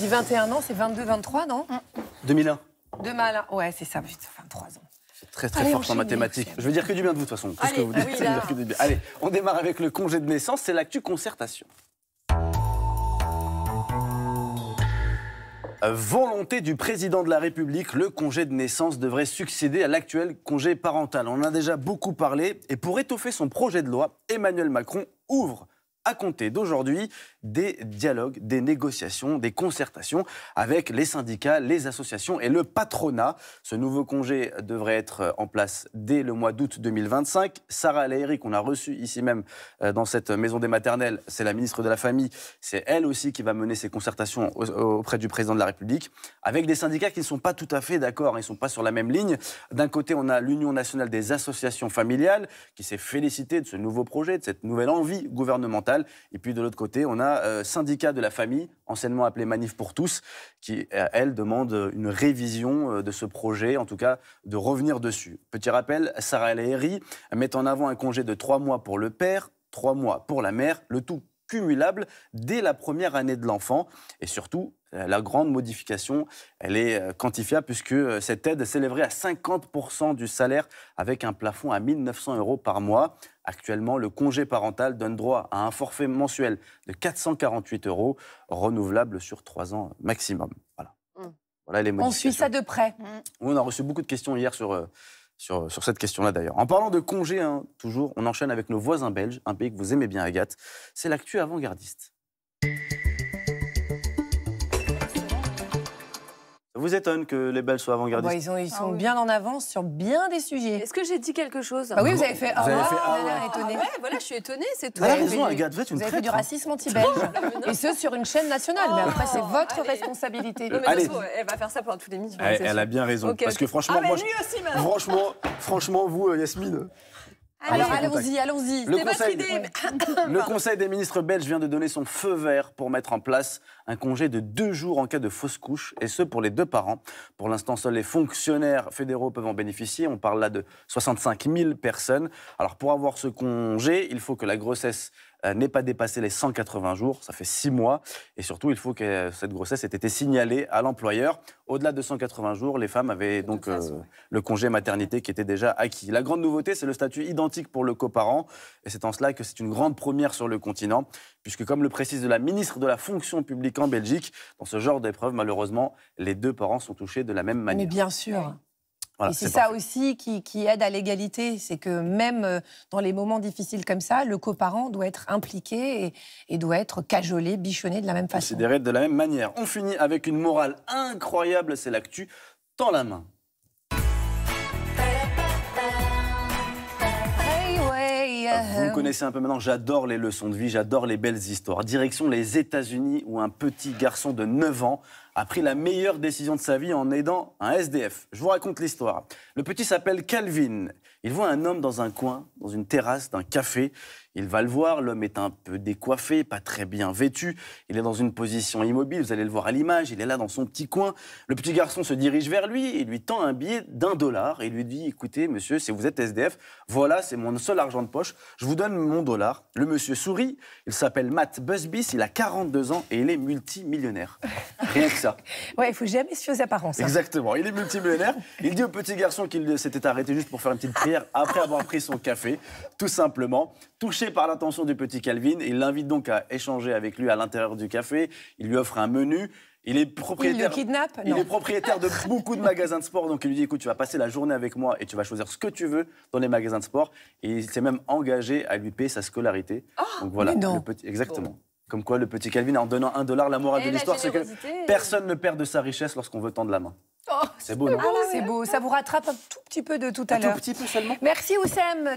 J'ai 21 ans, c'est 22, 23, non 2001. Mm. Demain, mal, Ouais, c'est ça, 23 ans. Très très fort en mathématiques. Je veux dire que du bien de vous de toute façon. Allez, on démarre avec le congé de naissance, c'est l'actu concertation. Euh, volonté du président de la République, le congé de naissance devrait succéder à l'actuel congé parental. On en a déjà beaucoup parlé et pour étoffer son projet de loi, Emmanuel Macron ouvre à compter d'aujourd'hui des dialogues, des négociations, des concertations avec les syndicats, les associations et le patronat. Ce nouveau congé devrait être euh, en place dès le mois d'août 2025. Sarah Leiri, qu'on a reçue ici même euh, dans cette maison des maternelles, c'est la ministre de la Famille. C'est elle aussi qui va mener ces concertations auprès du président de la République, avec des syndicats qui ne sont pas tout à fait d'accord, hein. ils ne sont pas sur la même ligne. D'un côté, on a l'Union nationale des associations familiales, qui s'est félicitée de ce nouveau projet, de cette nouvelle envie gouvernementale. Et puis de l'autre côté, on a euh, syndicat de la famille, anciennement appelé Manif pour tous, qui, euh, elle, demande euh, une révision de ce projet, en tout cas de revenir dessus. Petit rappel, Sarah El met en avant un congé de trois mois pour le père, trois mois pour la mère, le tout cumulable dès la première année de l'enfant et surtout euh, la grande modification, elle est euh, quantifiable puisque euh, cette aide s'élèverait à 50% du salaire avec un plafond à 1900 euros par mois. Actuellement, le congé parental donne droit à un forfait mensuel de 448 euros, renouvelable sur trois ans maximum. Voilà. Mmh. les modifications. On suit ça de près. Mmh. On a reçu beaucoup de questions hier sur... Sur, cette question-là d'ailleurs. En parlant de congés, hein, toujours, on enchaîne avec nos voisins belges, un pays que vous aimez bien, Agathe. C'est l'actu avant-gardiste. vous étonne que les Belges soient avant-gardistes. ils, ah sont bien en avance sur bien des sujets. Est-ce que j'ai dit quelque chose bah Oui, vous avez fait Ah, vous avez ah, fait, ah, ah, ouais, voilà, je suis étonné, c'est tout. Vous avez raison, Agathe, vous êtes Vous avez fait du racisme anti-belge. et ce, sur une chaîne nationale. mais après, c'est oh, votre responsabilité. elle va faire ça pendant tous les minutes. Elle, a bien raison. parce que franchement, moi, franchement, franchement, vous, euh, Yasmine allons-y, allons-y. Le, conseil, des ministres belges vient de donner son feu vert pour mettre en place un congé de deux jours en cas de fausse couche, et ce pour les deux parents. Pour l'instant, seuls les fonctionnaires fédéraux peuvent en bénéficier. On parle là de 65 000 personnes. Alors pour avoir ce congé, il faut que la grossesse euh, n'est pas dépassé les 180 jours. Ça fait 6 mois. Et surtout, il faut que cette grossesse ait été signalée à l'employeur. Au-delà de 180 jours, les femmes avaient donc euh, le congé maternité qui était déjà acquis. La grande nouveauté, c'est le statut identique pour le coparent. Et c'est en cela que c'est une grande première sur le continent, puisque comme le précise la ministre de la fonction publique en Belgique, dans ce genre d'épreuve, malheureusement, les deux parents sont touchés de la même manière. Mais bien sûr et c'est ça aussi qui, aide à l'égalité, c'est que même euh, dans les moments difficiles comme ça, le coparent doit être impliqué et, doit être cajolé, bichonné de la même façon. Considéré de la même manière. On finit avec une morale incroyable, c'est l'actu. Tends la main. Euh, euh, vous me connaissez un peu maintenant, j'adore les leçons de vie, j'adore les belles histoires. Direction les États-Unis où un petit garçon de 9 ans a pris la meilleure décision de sa vie en aidant un SDF. Je vous raconte l'histoire. Le petit s'appelle Calvin. Il voit un homme dans un coin, dans une terrasse d'un café. Il va le voir, l'homme est un peu décoiffé, pas très bien vêtu, il est dans une position immobile, vous allez le voir à l'image, il est là dans son petit coin. Le petit garçon se dirige vers lui et lui tend un billet d'un dollar et lui dit, écoutez monsieur, si vous êtes SDF, voilà, c'est mon seul argent de poche, je vous donne mon dollar. Le monsieur sourit, il s'appelle Matt Busby, il a 42 ans et il est multimillionnaire. Rien Ouais, il faut jamais se fier aux apparences. Hein. Exactement. Il est multimillionnaire. Il dit au petit garçon qu'il s'était arrêté juste pour faire une petite prière après avoir pris son café, tout simplement. Touché par l'intention du petit Calvin, il l'invite donc à échanger avec lui à l'intérieur du café. Il lui offre un menu. Il est propriétaire. kidnappe, il est propriétaire de beaucoup de magasins de sport. Donc il lui dit écoute, tu vas passer la journée avec moi et tu vas choisir ce que tu veux dans les magasins de sport. Et il s'est même engagé à lui payer sa scolarité. Oh, donc voilà, Le petit, exactement. Oh. Comme quoi, le petit Calvin, en donnant un dollar, la morale de l'histoire, c'est que personne ne perd de sa richesse lorsqu'on veut tendre la main. Oh, c'est beau, ah, hein. C'est beau, ça vous rattrape un tout petit peu de tout à l'heure. Un tout petit peu seulement. Merci Oussem.